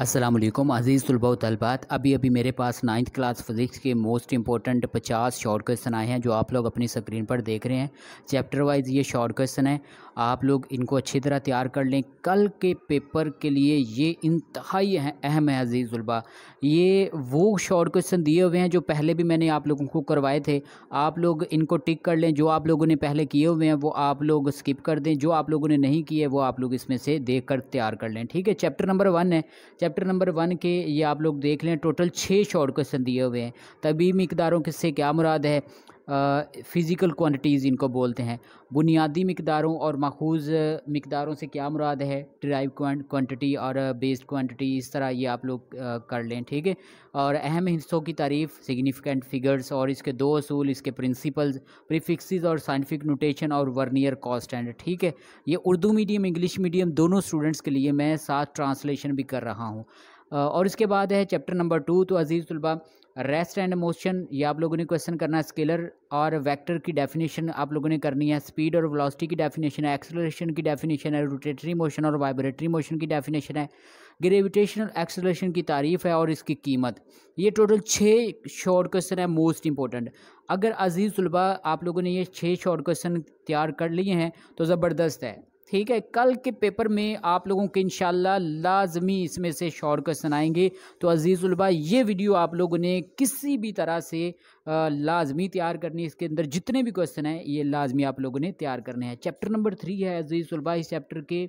असलम अज़ीज़ तलबा तलबात अभी अभी मेरे पास नाइन्थ क्लास फ़िज़िक्स के मोस्ट इंपॉर्टेंट पचास शॉर्ट क्वेश्चन आए हैं जो आप लोग अपनी स्क्रीन पर देख रहे हैं चैप्टर वाइज ये शॉर्ट क्वेश्चन है आप लोग इनको अच्छी तरह तैयार कर लें कल के पेपर के लिए ये इंतहाई अहम है अज़ीज़ तलबा ये वो शॉर्ट क्वेश्चन दिए हुए हैं जो पहले भी मैंने आप लोगों को करवाए थे आप लोग इनको टिक कर लें जो आप लोगों ने पहले किए हुए हैं वो आप लोग स्किप कर दें जो आप लोगों ने नहीं किए वो आप लोग इसमें से देख कर तैयार कर लें ठीक है चैप्टर नंबर वन है चैप्टर नंबर वन के ये आप लोग देख लें टोटल छः शॉर्ट क्वेश्चन दिए हुए हैं तभी मकदारों किससे क्या मुराद है फ़िज़िकल क्वांटिटीज़ इनको बोलते हैं बुनियादी मकदारों और माखूज मकदारों से क्या मुराद है ड्राइव क्वांटिटी और बेस्ड क्वांटिटी इस तरह ये आप लोग कर लें ठीक है और अहम हिस्सों की तारीफ सिग्निफिकेंट फिगर्स और इसके दो असूल इसके प्रिंसिपल्स प्रीफिक्सेस और साइंटिफिक नोटेशन और वर्नियर एंड ठीक है ये उर्दू मीडियम इंग्लिश मीडियम दोनों स्टूडेंट्स के लिए मैं साथ ट्रांसलेशन भी कर रहा हूँ और इसके बाद है चैप्टर नंबर टू तो अज़ीज़ तलबा रेस्ट एंड मोशन ये आप लोगों ने क्वेश्चन करना है स्केलर और वेक्टर की डेफिनेशन आप लोगों ने करनी है स्पीड और वेलोसिटी की डेफिनेशन है एक्सेलरेशन की डेफिनेशन है रोटेटरी मोशन और वाइब्रेटरी मोशन की डेफिनेशन है ग्रेविटेशनल एक्सेलरेशन की तारीफ है और इसकी कीमत ये टोटल छः शॉर्ट क्वेश्चन है मोस्ट इंपॉर्टेंट अगर अजीज़ तलबा आप लोगों ने ये छः शॉर्ट क्वेश्चन तैयार कर लिए हैं तो ज़बरदस्त है ठीक है कल के पेपर में आप लोगों के इनशाला लाजमी इसमें से शॉर्ट क्वेश्चन आएंगे तो अजीज़ुलबा ये वीडियो आप लोगों ने किसी भी तरह से लाजमी तैयार करनी इसके अंदर जितने भी क्वेश्चन हैं ये लाजमी आप लोगों ने तैयार करने हैं चैप्टर नंबर थ्री है अजीज़ुलबा इस चैप्टर के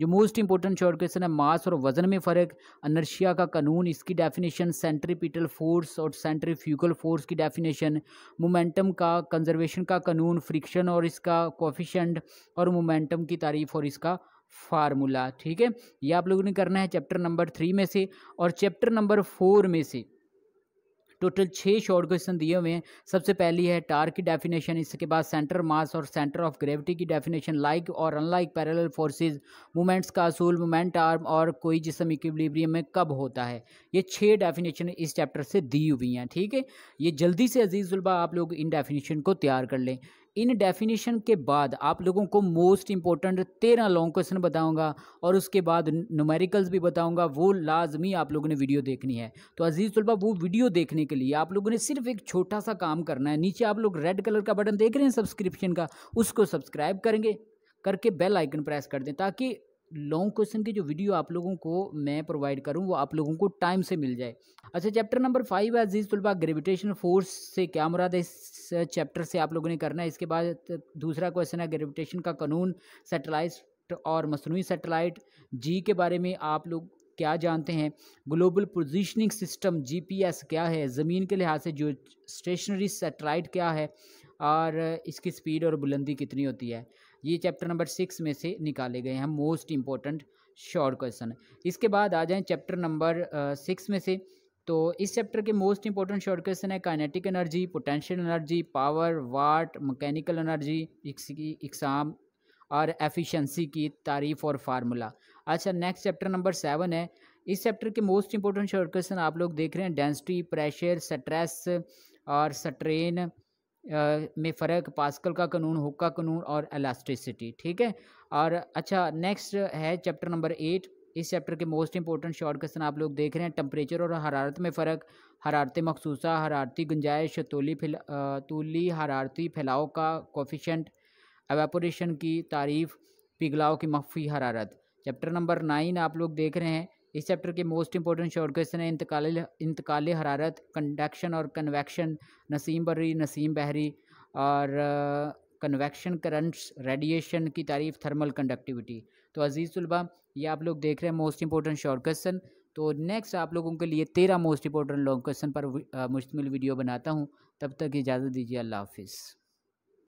जो मोस्ट इंपॉर्टेंट शॉर्ट क्वेश्चन है मास और वजन में फ़र्क अनर्शिया का कानून इसकी डेफिनेशन सेंट्रीपिटल फोर्स और सेंट्रीफ्यूगल फोर्स की डेफिनेशन मोमेंटम का कंजर्वेशन का कानून फ्रिक्शन और इसका कोफिशेंट और मोमेंटम की तारीफ और इसका फार्मूला ठीक है ये आप लोगों ने करना है चैप्टर नंबर थ्री में से और चैप्टर नंबर फोर में से टोटल छः शॉर्ट क्वेश्चन दिए हुए हैं सबसे पहली है टार की डेफिनेशन इसके बाद सेंटर मास और सेंटर ऑफ ग्रेविटी की डेफिनेशन लाइक और अनलाइक पैरेलल फोर्सेस मोमेंट्स का असूल मोमेंट आर्म और कोई जिसम इक्विलिब्रियम में कब होता है ये छः डेफिनेशन इस चैप्टर से दी हुई हैं ठीक है ये जल्दी से अजीज़ुलबा आप लोग इन डेफिनेशन को तैयार कर लें इन डेफिनेशन के बाद आप लोगों को मोस्ट इंपॉर्टेंट तेरह लॉन्ग क्वेश्चन बताऊंगा और उसके बाद नुमेरिकल्स भी बताऊंगा वो लाजमी आप लोगों ने वीडियो देखनी है तो अजीज़ तलबा वो वीडियो देखने के लिए आप लोगों ने सिर्फ एक छोटा सा काम करना है नीचे आप लोग रेड कलर का बटन देख रहे हैं सब्सक्रिप्शन का उसको सब्सक्राइब करेंगे करके बेल आइकन प्रेस कर दें ताकि लॉन्ग क्वेश्चन की जो वीडियो आप लोगों को मैं प्रोवाइड करूँ वो आप लोगों को टाइम से मिल जाए अच्छा चैप्टर नंबर फाइव है अजीज़ तलबा ग्रेविटेशन फोर्स से क्या मुराद है इस चैप्टर से आप लोगों ने करना है इसके बाद दूसरा क्वेश्चन है ग्रेविटेशन का कानून सेटेलाइट और मसनू सेटेलाइट जी के बारे में आप लोग क्या जानते हैं ग्लोबल पोजिशनिंग सिस्टम जी क्या है ज़मीन के लिहाज से जो स्टेशनरी सेटेलाइट क्या है और इसकी स्पीड और बुलंदी कितनी होती है ये चैप्टर नंबर सिक्स में से निकाले गए हैं मोस्ट इम्पॉर्टेंट शॉर्ट क्वेश्चन इसके बाद आ जाएं चैप्टर नंबर सिक्स में से तो इस चैप्टर के मोस्ट इंपॉर्टेंट शॉर्ट क्वेश्चन है kinetic energy potential energy power watt mechanical energy इकसाम एग्ज़ाम और एफिशिएंसी की तारीफ और फार्मूला अच्छा नेक्स्ट चैप्टर नंबर सेवन है इस चैप्टर के मोस्ट इंपॉर्टेंट शॉर्ट क्वेश्चन आप लोग देख रहे हैं डेंसिटी प्रेशर स्ट्रेस और स्ट्रेन में फ़र्क पास्कल का कानून हुक्का कानून और एलास्टिसिटी ठीक है और अच्छा नेक्स्ट है चैप्टर नंबर एट इस चैप्टर के मोस्ट इंपॉर्टेंट शॉर्ट क्वेश्चन आप लोग देख रहे हैं टम्परेचर और हरारत में फ़र्क हरारत मखसूसा हरारती गुंजाइश तोली फिल तूली हरारती फैलाव का कोफिशेंट एवेपोरेशन की तारीफ़ पिघलाओ की मफ़ी हरारत चैप्टर नंबर नाइन आप लोग देख रहे हैं इस चैप्टर के मोस्ट इंपॉर्टेंट शॉर्ट क्वेश्चन है इंतकाल इंतकाल हरारत कंडक्शन और कन्वैक्शन नसीम बरी नसीम बहरी और कन्वेक्शन करंट्स रेडिएशन की तारीफ थर्मल कंडक्टिविटी तो अजीज़ तलबा ये आप लोग देख रहे हैं मोस्ट इंपॉर्टेंट शॉर्ट क्वेश्चन तो नेक्स्ट आप लोगों के लिए तेरह मोस्ट इंपॉर्टेंट लॉन्ग क्वेश्चन पर मुश्तमिल वीडियो बनाता हूँ तब तक इजाज़त दीजिए अल्लाह हाफिज़